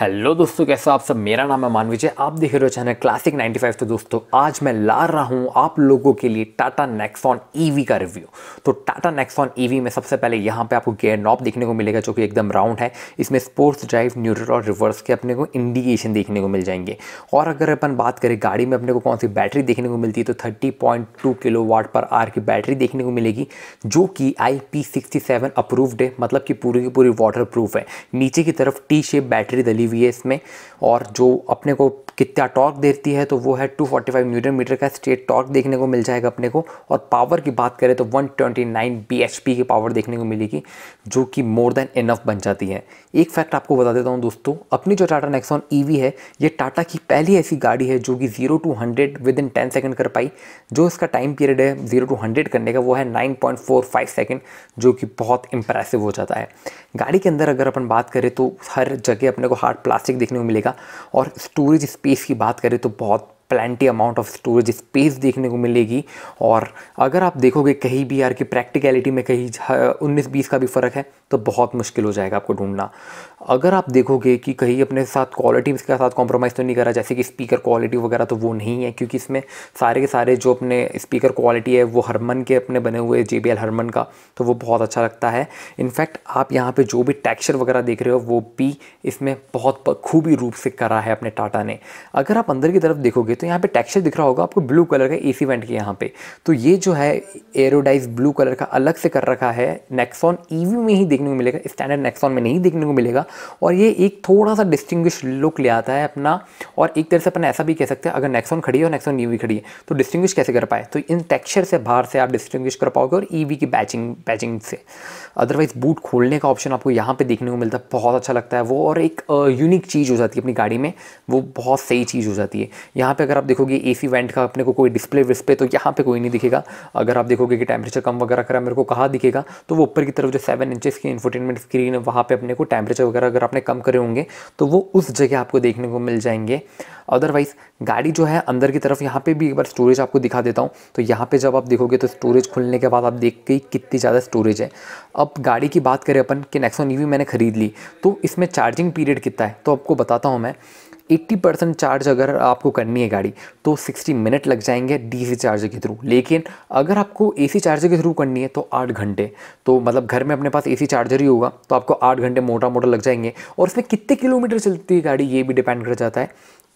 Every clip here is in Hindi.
हेलो दोस्तों कैसा आप सब मेरा नाम है मानविजय आप देख रहे हो चैनल क्लासिक 95 तो दोस्तों आज मैं ला रहा हूं आप लोगों के लिए टाटा नेक्सॉन ईवी का रिव्यू तो टाटा नेक्सॉन ईवी में सबसे पहले यहां पे आपको गेयर नॉप देखने को मिलेगा जो कि एकदम राउंड है इसमें स्पोर्ट्स ड्राइव न्यूट्रल और रिवर्स के अपने को इंडिकेशन देखने को मिल जाएंगे और अगर अपन बात करें गाड़ी में अपने को कौन सी बैटरी देखने को मिलती है तो थर्टी किलो वाट पर आर की बैटरी देखने को मिलेगी जो कि आई पी अप्रूव्ड है मतलब कि पूरी की पूरी वाटर है नीचे की तरफ टी शेप बैटरी दली टी में और जो अपने को कितना टॉर्क देती है तो वो है 245 न्यूटन मीटर का स्ट्रेट टॉर्क देखने को मिल जाएगा अपने को और पावर की बात करें तो 129 bhp की पावर देखने को मिलेगी जो कि मोर देन इनफ बन जाती है एक फैक्ट आपको बता देता हूँ दोस्तों अपनी जो टाटा नेक्सॉन ई है ये टाटा की पहली ऐसी गाड़ी है जो कि zero to hundred within ten second कर पाई जो इसका टाइम पीरियड है जीरो टू हंड्रेड करने का वो है nine point four five second जो कि बहुत इंप्रेसिव हो जाता है गाड़ी के अंदर अगर अपन बात करें तो हर जगह अपने को हार्ड प्लास्टिक देखने को मिलेगा और स्टोरेज स्पेस स्पेस की बात करें तो बहुत plenty amount of storage space देखने को मिलेगी और अगर आप देखोगे कहीं भी यार की प्रैक्टिकलिटी में कहीं उन्नीस बीस का भी फ़र्क है तो बहुत मुश्किल हो जाएगा आपको ढूंढना अगर आप देखोगे कि कहीं अपने साथ क्वालिटी के साथ कॉम्प्रोमाइज़ तो नहीं करा जैसे कि स्पीकर क्वालिटी वगैरह तो वो नहीं है क्योंकि इसमें सारे के सारे जो अपने स्पीकर क्वालिटी है वो हरमन के अपने बने हुए जे बी हरमन का तो वो बहुत अच्छा लगता है इनफैक्ट आप यहाँ पर जो भी टेक्स्चर वगैरह देख रहे हो वो भी इसमें बहुत खूबी रूप से करा है अपने टाटा ने अगर आप अंदर की तरफ देखोगे तो यहाँ पे टेक्सचर दिख रहा होगा आपको ब्लू कलर का एसी वेंट के यहाँ पे तो ये जो है एरोडाइज ब्लू कलर का अलग से कर रखा है नेक्सॉन ईवी e में ही देखने को मिलेगा स्टैंडर्ड नेक्सॉन में नहीं देखने को मिलेगा और ये एक थोड़ा सा डिस्टिंग्विश लुक ले आता है अपना और एक तरह से अपन ऐसा भी कह सकते हैं अगर नेक्सॉन खड़ी है और नेक्सॉन ईवी e खड़ी है तो डिस्टिंग्विश कैसे कर पाए तो इन टेक्सचर से बाहर से आप डिस्टिंग्विश कर पाओगे और ईवी e की बैचिंग बैचिंग से अदरवाइज बूट खोलने का ऑप्शन आपको यहाँ पे देखने को मिलता है बहुत अच्छा लगता है वो और एक यूनिक चीज़ हो जाती है अपनी गाड़ी में वो बहुत सही चीज़ हो जाती है यहाँ पे अगर आप देखोगे ए सी वेंट का अपने को कोई डिस्प्ले विस्प्ले तो यहाँ पे कोई नहीं दिखेगा अगर आप देखोगे कि टेम्परेचर कम वगैरह करा मेरे को कहाँ दिखेगा तो वो ऊपर की तरफ जो सेवन इंचेस की इन्फोटेनमेंट स्क्रीन है वहाँ पे अपने को टेम्परेचर वगैरह अगर आपने कम करे होंगे तो वो उस जगह आपको देखने को मिल जाएंगे अदरवाइज़ गाड़ी जो है अंदर की तरफ यहाँ पे भी एक बार स्टोरेज आपको दिखा देता हूँ तो यहाँ पे जब आप देखोगे तो स्टोरेज खुलने के बाद आप देख के कितनी ज़्यादा स्टोरेज है अब गाड़ी की बात करें अपन कि नेक्सोन ई e मैंने ख़रीद ली तो इसमें चार्जिंग पीरियड कितना है तो आपको बताता हूँ मैं 80 परसेंट चार्ज अगर आपको करनी है गाड़ी तो 60 मिनट लग जाएंगे डीसी चार्जर के थ्रू लेकिन अगर आपको एसी चार्जर के थ्रू करनी है तो आठ घंटे तो मतलब घर में अपने पास एसी चार्जर ही होगा तो आपको आठ घंटे मोटा मोटा लग जाएंगे और उसमें कितने किलोमीटर चलती है गाड़ी ये भी डिपेंड कर जाता है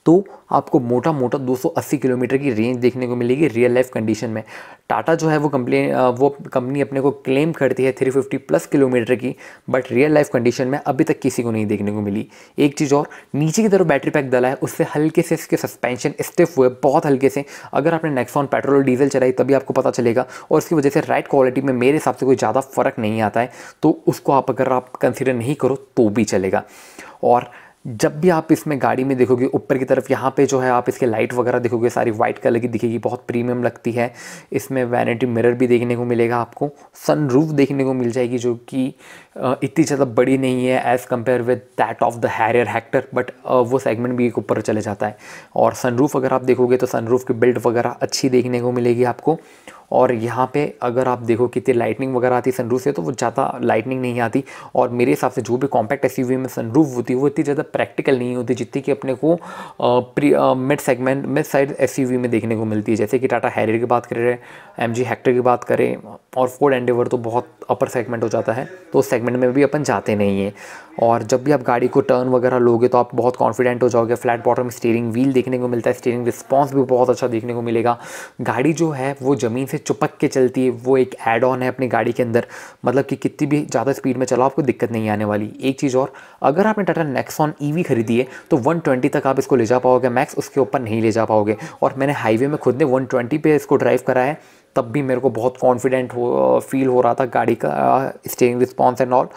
तो आपको मोटा मोटा 280 किलोमीटर की रेंज देखने को मिलेगी रियल लाइफ कंडीशन में टाटा जो है वो कंप्लेन वो कंपनी अपने को क्लेम करती है 350 प्लस किलोमीटर की बट रियल लाइफ कंडीशन में अभी तक किसी को नहीं देखने को मिली एक चीज़ और नीचे की तरफ बैटरी पैक डाला है उससे हल्के से इसके सस्पेंशन स्टिफ हुए बहुत हल्के से अगर आपने नेक्सॉन पेट्रोल और डीजल चलाई तभी आपको पता चलेगा और इसकी वजह से राइट क्वालिटी में मेरे हिसाब से कोई ज़्यादा फ़र्क नहीं आता है तो उसको आप अगर आप कंसिडर नहीं करो तो भी चलेगा और जब भी आप इसमें गाड़ी में देखोगे ऊपर की तरफ यहाँ पे जो है आप इसके लाइट वगैरह देखोगे सारी वाइट कलर की दिखेगी बहुत प्रीमियम लगती है इसमें वैनिटी मिरर भी देखने को मिलेगा आपको सन रूफ देखने को मिल जाएगी जो कि इतनी ज़्यादा बड़ी नहीं है as compare with that of the Harrier Hector but वो सेगमेंट भी एक ऊपर चले जाता है और सन रूफ अगर आप देखोगे तो सन रूफ की बिल्ड वगैरह अच्छी देखने को मिलेगी आपको और यहाँ पे अगर आप देखो कितनी लाइटनिंग वगैरह आती सनरूफ से तो वो ज़्यादा लाइटनिंग नहीं आती और मेरे हिसाब से जो भी कॉम्पैक्ट एस में सनरूफ होती है वो इतनी ज़्यादा प्रैक्टिकल नहीं होती जितनी कि अपने को मिड सेगमेंट मिड साइड एस में देखने को मिलती है जैसे कि टाटा हैरियर की बात करें एम जी हैक्टर की बात करें और फोर्ड एंडेवर तो बहुत अपर सेगमेंट हो जाता है तो उस सेगमेंट में भी अपन जाते नहीं हैं और जब भी आप गाड़ी को टर्न वगैरह लोगे तो आप बहुत कॉन्फिडेंट हो जाओगे फ्लैट बॉटम स्टीयरिंग व्हील देखने को मिलता है स्टीयरिंग रिस्पॉन्स भी बहुत अच्छा देखने को मिलेगा गाड़ी जो है वो ज़मीन से चुपक के चलती है वो एक एड ऑन है अपनी गाड़ी के अंदर मतलब कि कितनी भी ज़्यादा स्पीड में चलाओ आपको दिक्कत नहीं आने वाली एक चीज़ और अगर आपने टाटा नेक्सॉन वी खरीदी है तो ट्वेंटी तक आप इसको ले जा पाओगे मैक्स उसके ऊपर नहीं ले जा पाओगे और मैंने हाईवे में खुद ने ट्वेंटी पर इसको ड्राइव करा है तब भी मेरे को बहुत कॉन्फिडेंट हो फील हो रहा था गाड़ी का स्टेयरिंग रिस्पॉन्स एंड ऑल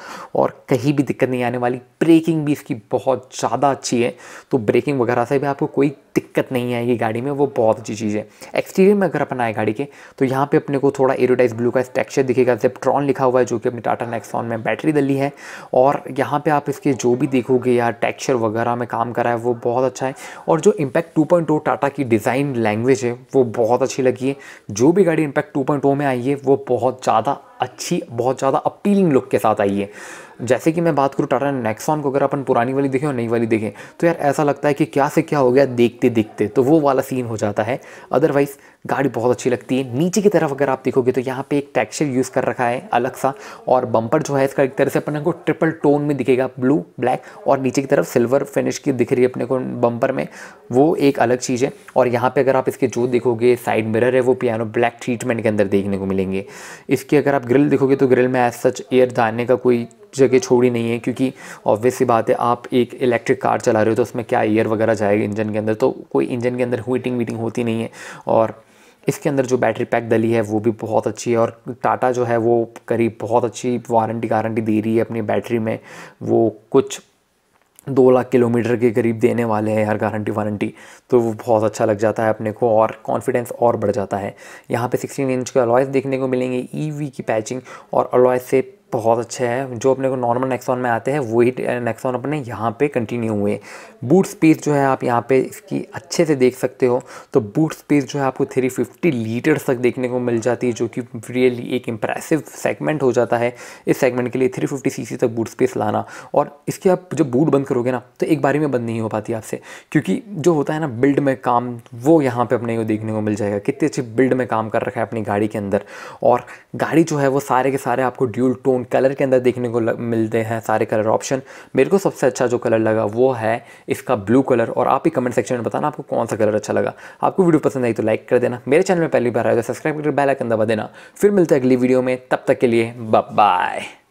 और कहीं भी दिक्कत नहीं आने वाली ब्रेकिंग भी इसकी बहुत ज़्यादा अच्छी है तो ब्रेकिंग वगैरह से भी आपको कोई दिक्कत नहीं आएगी गाड़ी में वो बहुत अच्छी चीज़ है एक्सटीरियर में अगर अपन आए गाड़ी के तो यहाँ पे अपने को थोड़ा एरोडाइज ब्लू का टेक्सचर दिखेगा ट्रॉन लिखा हुआ है जो कि अपने टाटा नेक्सॉन में बैटरी दली है और यहाँ पे आप इसके जो भी देखोगे या टेक्सचर वगैरह में काम करा है वो बहुत अच्छा है और जो इम्पैक्ट टू टाटा की डिज़ाइन लैंग्वेज है वो बहुत अच्छी लगी है जो भी गाड़ी इम्पैक्ट टू oh में आई है वो बहुत ज़्यादा अच्छी बहुत ज़्यादा अपीलिंग लुक के साथ आई है जैसे कि मैं बात करूँ टाटा नेक्सॉन को अगर अपन पुरानी वाली देखें और नई वाली देखें तो यार ऐसा लगता है कि क्या से क्या हो गया देखते देखते तो वो वाला सीन हो जाता है अदरवाइज़ गाड़ी बहुत अच्छी लगती है नीचे की तरफ अगर आप देखोगे तो यहाँ पे एक टेक्सचर यूज़ कर रखा है अलग सा और बम्पर जो है इसका एक तरह से अपने को ट्रिपल टोन में दिखेगा ब्लू ब्लैक और नीचे की तरफ सिल्वर फिनिश की दिख रही है अपने को बम्पर में वो एक अलग चीज़ है और यहाँ पर अगर आप इसके जो देखोगे साइड मिरर है वो पियानो ब्लैक ट्रीटमेंट के अंदर देखने को मिलेंगे इसकी अगर आप ग्रिल देखोगे तो ग्रिल में एज सच एयर डालने का कोई जगह छोड़ी नहीं है क्योंकि ऑब्वियस सी बात है आप एक इलेक्ट्रिक कार चला रहे हो तो उसमें क्या एयर वगैरह जाएगा इंजन के अंदर तो कोई इंजन के अंदर हीटिंग वीटिंग होती नहीं है और इसके अंदर जो बैटरी पैक डली है वो भी बहुत अच्छी है और टाटा जो है वो करीब बहुत अच्छी वारंटी गारंटी दे रही है अपनी बैटरी में वो कुछ दो लाख किलोमीटर के करीब देने वाले हैं हर गारंटी वारंटी तो वो बहुत अच्छा लग जाता है अपने को और कॉन्फिडेंस और बढ़ जाता है यहाँ पे 16 इंच के अलॉयस देखने को मिलेंगे ईवी e की पैचिंग और अलॉयस से बहुत अच्छे हैं जो अपने को नॉर्मल नेक्सॉन में आते हैं वही नेक्सॉन अपने यहाँ पे कंटिन्यू हुए बूट स्पेस जो है आप यहाँ पे इसकी अच्छे से देख सकते हो तो बूट स्पेस जो है आपको 350 लीटर्स तक देखने को मिल जाती है जो कि रियली एक इम्प्रेसिव सेगमेंट हो जाता है इस सेगमेंट के लिए 350 फिफ्टी तक बूट स्पेस लाना और इसकी आप जब बूट बंद करोगे ना तो एक बारी में बंद नहीं हो पाती आपसे क्योंकि जो होता है ना बिल्ड में काम वो यहाँ पर अपने को देखने को मिल जाएगा कितने अच्छे बिल्ड में काम कर रखा है अपनी गाड़ी के अंदर और गाड़ी जो है वो सारे के सारे आपको ड्यूल टोन डिफरेंट कलर के अंदर देखने को मिलते हैं सारे कलर ऑप्शन मेरे को सबसे अच्छा जो कलर लगा वो है इसका ब्लू कलर और आप ही कमेंट सेक्शन में बताना आपको कौन सा कलर अच्छा लगा आपको वीडियो पसंद आई तो लाइक कर देना मेरे चैनल में पहली बार आए तो सब्सक्राइब करके बैलक दबा देना फिर मिलते हैं अगली वीडियो में तब तक के लिए बाय